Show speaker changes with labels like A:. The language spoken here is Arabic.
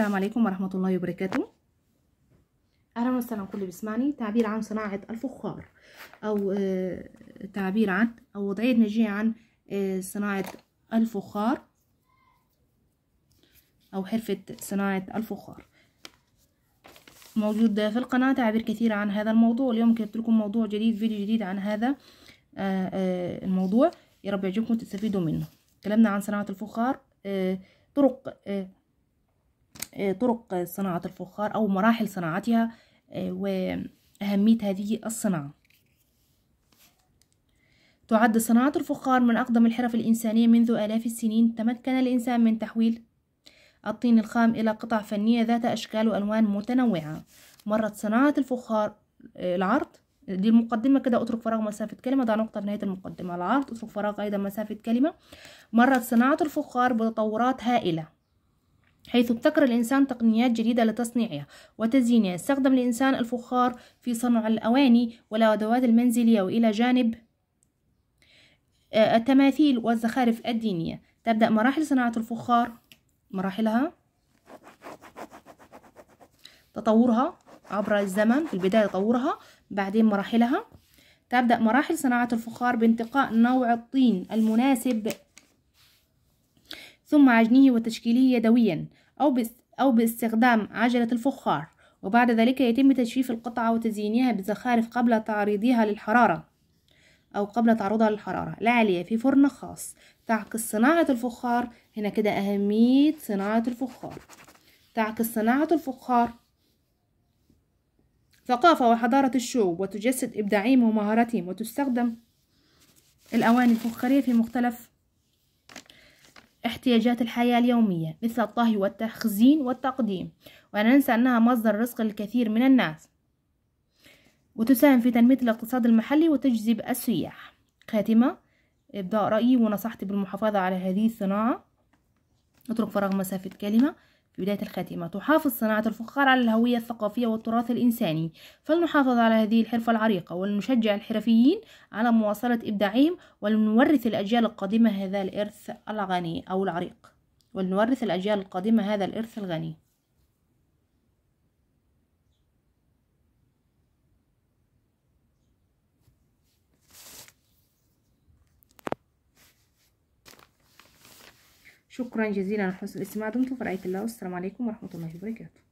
A: السلام عليكم ورحمة الله وبركاته أهلا وسهلا كل بيسمعني تعبير عن صناعة الفخار أو آه، تعبير عن أو وضعية نجية عن آه، صناعة الفخار أو حرفة صناعة الفخار موجود في القناة تعابير كثيرة عن هذا الموضوع اليوم كتبت لكم موضوع جديد فيديو جديد عن هذا آه، الموضوع يا رب يعجبكم تستفيدوا منه تكلمنا عن صناعة الفخار طرق آه، طرق صناعة الفخار أو مراحل صناعتها آه، وأهمية هذه الصناعة تعد صناعة الفخار من أقدم الحرف الإنسانية منذ آلاف السنين تمكن الإنسان من تحويل الطين الخام إلى قطع فنية ذات أشكال وألوان متنوعة مرت صناعة الفخار آه، العرض دي المقدمة كده أترك فراغ مسافة كلمة ضع نقطة في نهاية المقدمة العرض أترك فراغ أيضا مسافة كلمة مرت صناعة الفخار بتطورات هائلة حيث ابتكر الإنسان تقنيات جديدة لتصنيعها وتزيينها استخدم الإنسان الفخار في صنع الأواني والأدوات المنزلية وإلى جانب آه، التماثيل والزخارف الدينية تبدأ مراحل صناعة الفخار مراحلها تطورها عبر الزمن في البداية تطورها بعدين مراحلها تبدأ مراحل صناعة الفخار بانتقاء نوع الطين المناسب ثم عجنه وتشكيله يدويا أو, أو باستخدام عجلة الفخار وبعد ذلك يتم تجفيف القطعة وتزيينها بزخارف قبل تعريضها للحرارة أو قبل تعرضها للحرارة العالية في فرن خاص تعكس صناعة الفخار هنا كده أهمية صناعة الفخار تعكس صناعة الفخار ثقافة وحضارة الشعوب وتجسد إبداعهم ومهاراتهم وتستخدم الأواني الفخارية في مختلف احتياجات الحياة اليومية مثل الطهي والتخزين والتقديم ولا ننسى أنها مصدر رزق للكثير من الناس وتساهم في تنمية الاقتصاد المحلي وتجذب السياح خاتمة إبداء رأيي ونصحتي بالمحافظة على هذه الصناعة اترك فراغ مسافة كلمة في بداية الخاتمة تحافظ صناعة الفخار على الهوية الثقافية والتراث الإنساني فلنحافظ على هذه الحرفة العريقة ولنشجع الحرفيين على مواصلة إبداعهم ولنورث الأجيال القادمة هذا الإرث الغني أو العريق ولنورث الأجيال القادمة هذا الإرث الغني شكرا جزيلا على حسن الاستماع دمتم في رعاية الله والسلام عليكم ورحمة الله وبركاته